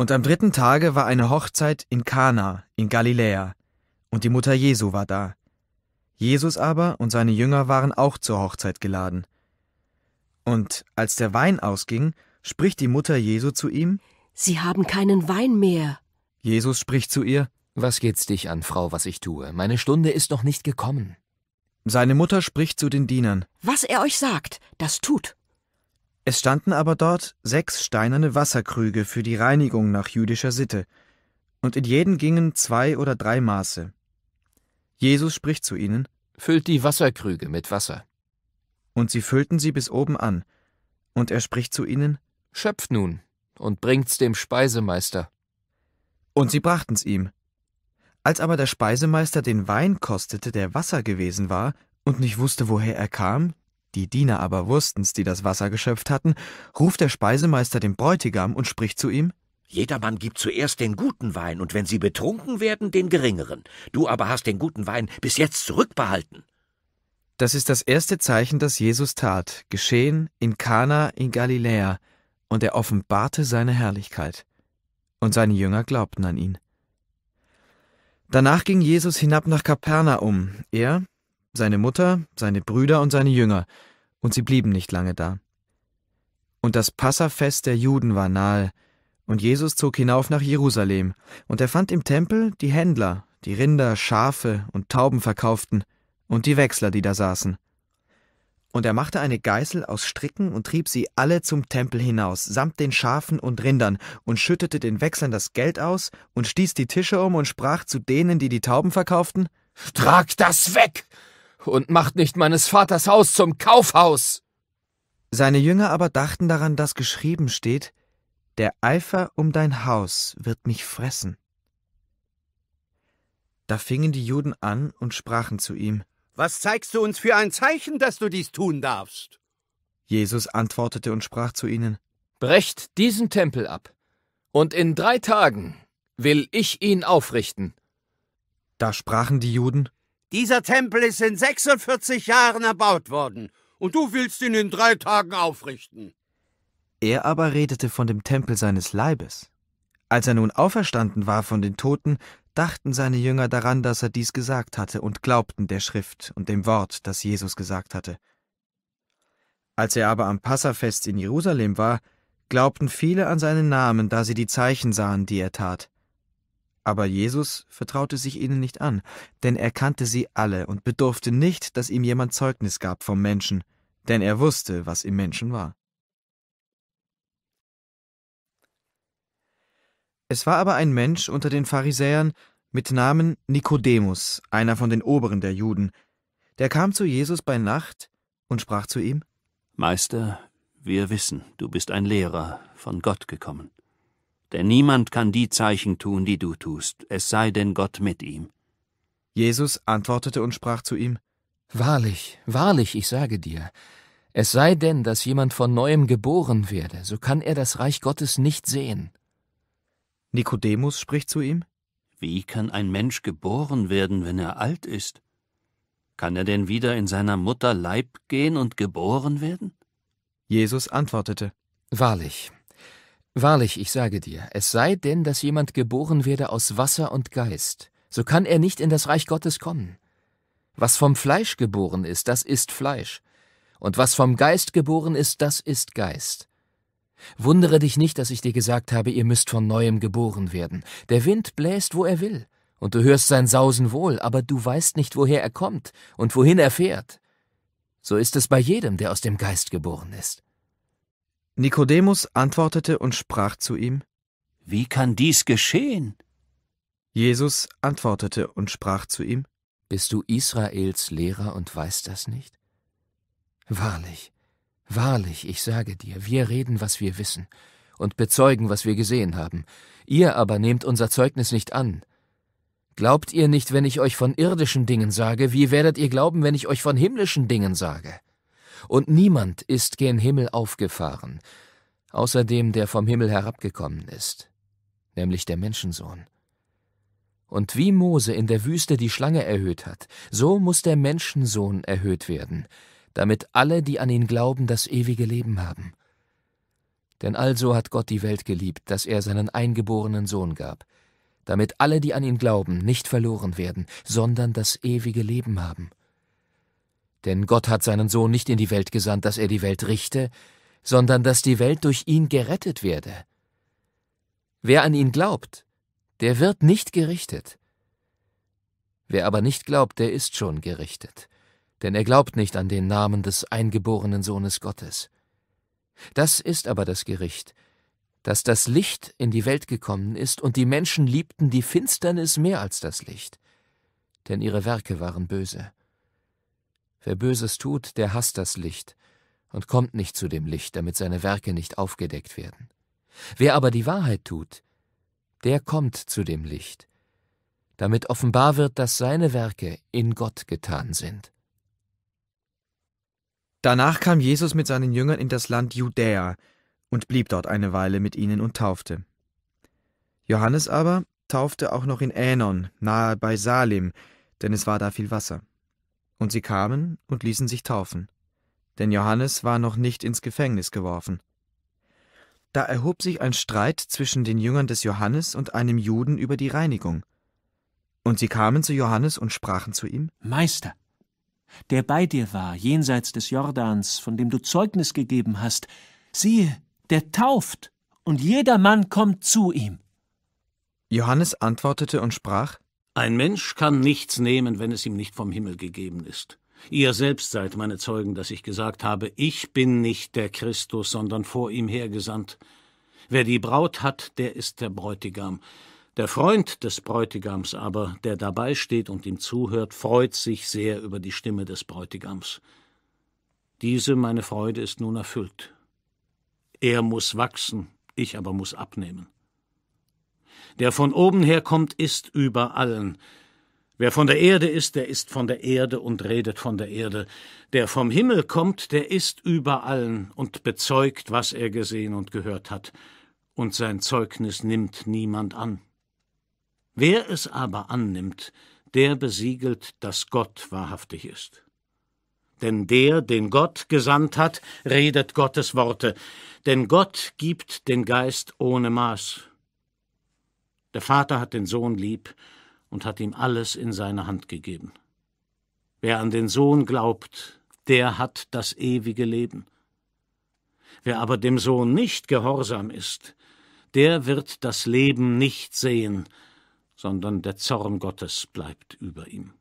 Und am dritten Tage war eine Hochzeit in Kana in Galiläa, und die Mutter Jesu war da. Jesus aber und seine Jünger waren auch zur Hochzeit geladen. Und als der Wein ausging, spricht die Mutter Jesu zu ihm: Sie haben keinen Wein mehr. Jesus spricht zu ihr: Was geht's dich an, Frau, was ich tue? Meine Stunde ist noch nicht gekommen. Seine Mutter spricht zu den Dienern: Was er euch sagt, das tut. Es standen aber dort sechs steinerne Wasserkrüge für die Reinigung nach jüdischer Sitte, und in jeden gingen zwei oder drei Maße. Jesus spricht zu ihnen: Füllt die Wasserkrüge mit Wasser. Und sie füllten sie bis oben an. Und er spricht zu ihnen: Schöpft nun und bringt's dem Speisemeister. Und sie brachten's ihm. Als aber der Speisemeister den Wein kostete, der Wasser gewesen war, und nicht wusste, woher er kam, die Diener aber wussten's, die das Wasser geschöpft hatten, ruft der Speisemeister den Bräutigam und spricht zu ihm Jedermann gibt zuerst den guten Wein, und wenn sie betrunken werden, den geringeren. Du aber hast den guten Wein bis jetzt zurückbehalten. Das ist das erste Zeichen, das Jesus tat, geschehen in Kana in Galiläa, und er offenbarte seine Herrlichkeit. Und seine Jünger glaubten an ihn. Danach ging Jesus hinab nach Kapernaum, er, seine Mutter, seine Brüder und seine Jünger, und sie blieben nicht lange da. Und das Passafest der Juden war nahe, und Jesus zog hinauf nach Jerusalem, und er fand im Tempel die Händler, die Rinder, Schafe und Tauben verkauften, und die Wechsler, die da saßen. Und er machte eine Geißel aus Stricken und trieb sie alle zum Tempel hinaus, samt den Schafen und Rindern, und schüttete den Wechslern das Geld aus und stieß die Tische um und sprach zu denen, die die Tauben verkauften: Trag das weg! und macht nicht meines Vaters Haus zum Kaufhaus. Seine Jünger aber dachten daran, dass geschrieben steht, der Eifer um dein Haus wird mich fressen. Da fingen die Juden an und sprachen zu ihm, Was zeigst du uns für ein Zeichen, dass du dies tun darfst? Jesus antwortete und sprach zu ihnen, Brecht diesen Tempel ab, und in drei Tagen will ich ihn aufrichten. Da sprachen die Juden, dieser Tempel ist in 46 Jahren erbaut worden, und du willst ihn in drei Tagen aufrichten. Er aber redete von dem Tempel seines Leibes. Als er nun auferstanden war von den Toten, dachten seine Jünger daran, dass er dies gesagt hatte, und glaubten der Schrift und dem Wort, das Jesus gesagt hatte. Als er aber am Passafest in Jerusalem war, glaubten viele an seinen Namen, da sie die Zeichen sahen, die er tat. Aber Jesus vertraute sich ihnen nicht an, denn er kannte sie alle und bedurfte nicht, dass ihm jemand Zeugnis gab vom Menschen, denn er wusste, was im Menschen war. Es war aber ein Mensch unter den Pharisäern mit Namen Nikodemus, einer von den Oberen der Juden, der kam zu Jesus bei Nacht und sprach zu ihm Meister, wir wissen, du bist ein Lehrer, von Gott gekommen denn niemand kann die Zeichen tun, die du tust, es sei denn Gott mit ihm. Jesus antwortete und sprach zu ihm, Wahrlich, wahrlich, ich sage dir, es sei denn, dass jemand von neuem geboren werde, so kann er das Reich Gottes nicht sehen. Nikodemus spricht zu ihm, Wie kann ein Mensch geboren werden, wenn er alt ist? Kann er denn wieder in seiner Mutter Leib gehen und geboren werden? Jesus antwortete, Wahrlich, Wahrlich, ich sage dir, es sei denn, dass jemand geboren werde aus Wasser und Geist, so kann er nicht in das Reich Gottes kommen. Was vom Fleisch geboren ist, das ist Fleisch, und was vom Geist geboren ist, das ist Geist. Wundere dich nicht, dass ich dir gesagt habe, ihr müsst von neuem geboren werden. Der Wind bläst, wo er will, und du hörst sein Sausen wohl, aber du weißt nicht, woher er kommt und wohin er fährt. So ist es bei jedem, der aus dem Geist geboren ist. Nikodemus antwortete und sprach zu ihm, Wie kann dies geschehen? Jesus antwortete und sprach zu ihm, Bist du Israels Lehrer und weißt das nicht? Wahrlich, wahrlich, ich sage dir, wir reden, was wir wissen, und bezeugen, was wir gesehen haben, ihr aber nehmt unser Zeugnis nicht an. Glaubt ihr nicht, wenn ich euch von irdischen Dingen sage, wie werdet ihr glauben, wenn ich euch von himmlischen Dingen sage? und niemand ist gen Himmel aufgefahren, außer dem, der vom Himmel herabgekommen ist, nämlich der Menschensohn. Und wie Mose in der Wüste die Schlange erhöht hat, so muss der Menschensohn erhöht werden, damit alle, die an ihn glauben, das ewige Leben haben. Denn also hat Gott die Welt geliebt, dass er seinen eingeborenen Sohn gab, damit alle, die an ihn glauben, nicht verloren werden, sondern das ewige Leben haben. Denn Gott hat seinen Sohn nicht in die Welt gesandt, dass er die Welt richte, sondern dass die Welt durch ihn gerettet werde. Wer an ihn glaubt, der wird nicht gerichtet. Wer aber nicht glaubt, der ist schon gerichtet, denn er glaubt nicht an den Namen des eingeborenen Sohnes Gottes. Das ist aber das Gericht, dass das Licht in die Welt gekommen ist und die Menschen liebten die Finsternis mehr als das Licht, denn ihre Werke waren böse. Wer Böses tut, der hasst das Licht und kommt nicht zu dem Licht, damit seine Werke nicht aufgedeckt werden. Wer aber die Wahrheit tut, der kommt zu dem Licht, damit offenbar wird, dass seine Werke in Gott getan sind. Danach kam Jesus mit seinen Jüngern in das Land Judäa und blieb dort eine Weile mit ihnen und taufte. Johannes aber taufte auch noch in Änon, nahe bei Salim, denn es war da viel Wasser. Und sie kamen und ließen sich taufen, denn Johannes war noch nicht ins Gefängnis geworfen. Da erhob sich ein Streit zwischen den Jüngern des Johannes und einem Juden über die Reinigung. Und sie kamen zu Johannes und sprachen zu ihm Meister, der bei dir war, jenseits des Jordans, von dem du Zeugnis gegeben hast, siehe, der tauft, und jedermann kommt zu ihm. Johannes antwortete und sprach ein Mensch kann nichts nehmen, wenn es ihm nicht vom Himmel gegeben ist. Ihr selbst seid meine Zeugen, dass ich gesagt habe, ich bin nicht der Christus, sondern vor ihm hergesandt. Wer die Braut hat, der ist der Bräutigam. Der Freund des Bräutigams aber, der dabei steht und ihm zuhört, freut sich sehr über die Stimme des Bräutigams. Diese meine Freude ist nun erfüllt. Er muss wachsen, ich aber muss abnehmen. Der von oben her kommt, ist über allen. Wer von der Erde ist, der ist von der Erde und redet von der Erde. Der vom Himmel kommt, der ist über allen und bezeugt, was er gesehen und gehört hat. Und sein Zeugnis nimmt niemand an. Wer es aber annimmt, der besiegelt, dass Gott wahrhaftig ist. Denn der, den Gott gesandt hat, redet Gottes Worte, denn Gott gibt den Geist ohne Maß. Der Vater hat den Sohn lieb und hat ihm alles in seine Hand gegeben. Wer an den Sohn glaubt, der hat das ewige Leben. Wer aber dem Sohn nicht gehorsam ist, der wird das Leben nicht sehen, sondern der Zorn Gottes bleibt über ihm.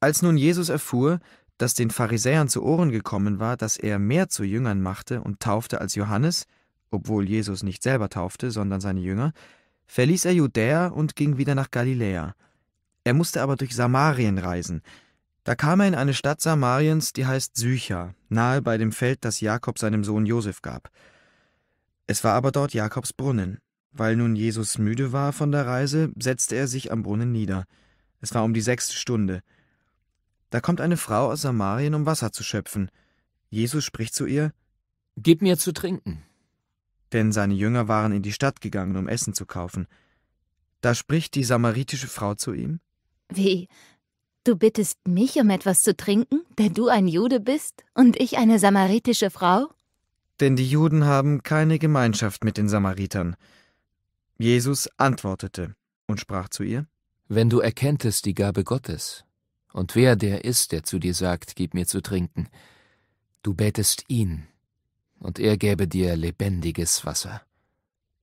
Als nun Jesus erfuhr, dass den Pharisäern zu Ohren gekommen war, dass er mehr zu Jüngern machte und taufte als Johannes, obwohl Jesus nicht selber taufte, sondern seine Jünger, verließ er Judäa und ging wieder nach Galiläa. Er musste aber durch Samarien reisen. Da kam er in eine Stadt Samariens, die heißt Sychar, nahe bei dem Feld, das Jakob seinem Sohn Josef gab. Es war aber dort Jakobs Brunnen. Weil nun Jesus müde war von der Reise, setzte er sich am Brunnen nieder. Es war um die sechste Stunde. Da kommt eine Frau aus Samarien, um Wasser zu schöpfen. Jesus spricht zu ihr: Gib mir zu trinken denn seine Jünger waren in die Stadt gegangen, um Essen zu kaufen. Da spricht die samaritische Frau zu ihm Wie, du bittest mich um etwas zu trinken, der du ein Jude bist und ich eine samaritische Frau? Denn die Juden haben keine Gemeinschaft mit den Samaritern. Jesus antwortete und sprach zu ihr Wenn du erkenntest die Gabe Gottes, und wer der ist, der zu dir sagt, gib mir zu trinken, du betest ihn, und er gäbe dir lebendiges Wasser.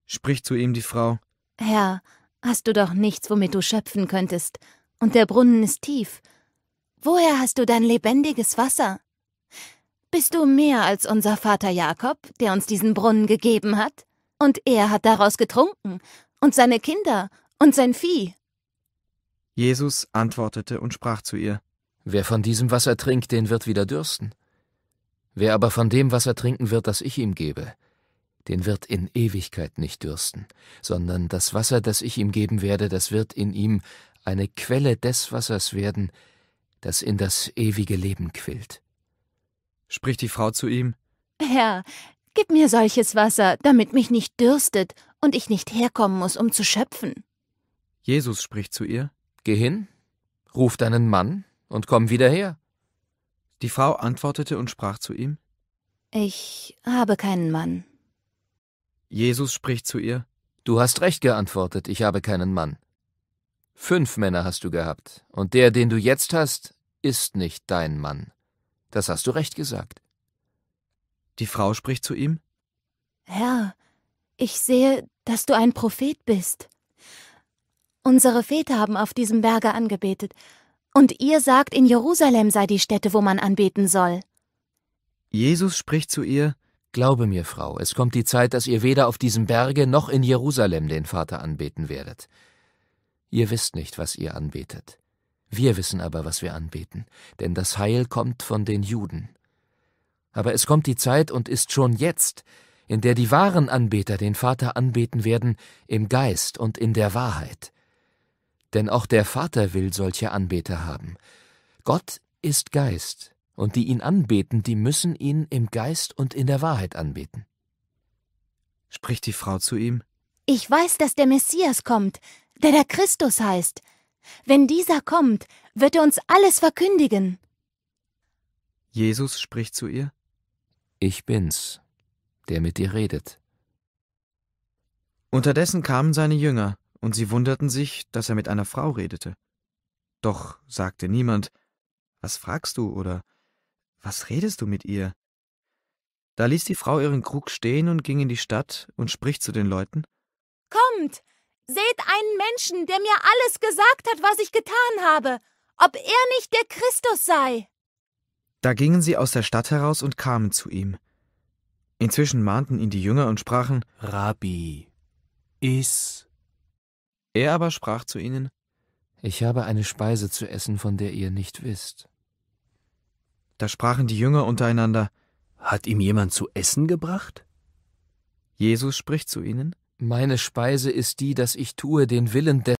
Spricht zu ihm die Frau. Herr, hast du doch nichts, womit du schöpfen könntest, und der Brunnen ist tief. Woher hast du dein lebendiges Wasser? Bist du mehr als unser Vater Jakob, der uns diesen Brunnen gegeben hat? Und er hat daraus getrunken, und seine Kinder, und sein Vieh. Jesus antwortete und sprach zu ihr. Wer von diesem Wasser trinkt, den wird wieder dürsten. Wer aber von dem Wasser trinken wird, das ich ihm gebe, den wird in Ewigkeit nicht dürsten, sondern das Wasser, das ich ihm geben werde, das wird in ihm eine Quelle des Wassers werden, das in das ewige Leben quillt. Spricht die Frau zu ihm Herr, gib mir solches Wasser, damit mich nicht dürstet und ich nicht herkommen muss, um zu schöpfen. Jesus spricht zu ihr Geh hin, ruf deinen Mann und komm wieder her. Die Frau antwortete und sprach zu ihm, Ich habe keinen Mann. Jesus spricht zu ihr, Du hast recht geantwortet, ich habe keinen Mann. Fünf Männer hast du gehabt, und der, den du jetzt hast, ist nicht dein Mann. Das hast du recht gesagt. Die Frau spricht zu ihm, Herr, ich sehe, dass du ein Prophet bist. Unsere Väter haben auf diesem Berge angebetet, und ihr sagt, in Jerusalem sei die Stätte, wo man anbeten soll. Jesus spricht zu ihr, Glaube mir, Frau, es kommt die Zeit, dass ihr weder auf diesem Berge noch in Jerusalem den Vater anbeten werdet. Ihr wisst nicht, was ihr anbetet. Wir wissen aber, was wir anbeten, denn das Heil kommt von den Juden. Aber es kommt die Zeit und ist schon jetzt, in der die wahren Anbeter den Vater anbeten werden, im Geist und in der Wahrheit. Denn auch der Vater will solche Anbeter haben. Gott ist Geist, und die ihn anbeten, die müssen ihn im Geist und in der Wahrheit anbeten. Spricht die Frau zu ihm? Ich weiß, dass der Messias kommt, der der Christus heißt. Wenn dieser kommt, wird er uns alles verkündigen. Jesus spricht zu ihr? Ich bin's, der mit dir redet. Unterdessen kamen seine Jünger und sie wunderten sich, dass er mit einer Frau redete. Doch sagte niemand, was fragst du oder was redest du mit ihr? Da ließ die Frau ihren Krug stehen und ging in die Stadt und spricht zu den Leuten. Kommt, seht einen Menschen, der mir alles gesagt hat, was ich getan habe, ob er nicht der Christus sei. Da gingen sie aus der Stadt heraus und kamen zu ihm. Inzwischen mahnten ihn die Jünger und sprachen Rabbi, iss er aber sprach zu ihnen, Ich habe eine Speise zu essen, von der ihr nicht wisst. Da sprachen die Jünger untereinander, Hat ihm jemand zu essen gebracht? Jesus spricht zu ihnen, Meine Speise ist die, dass ich tue den Willen des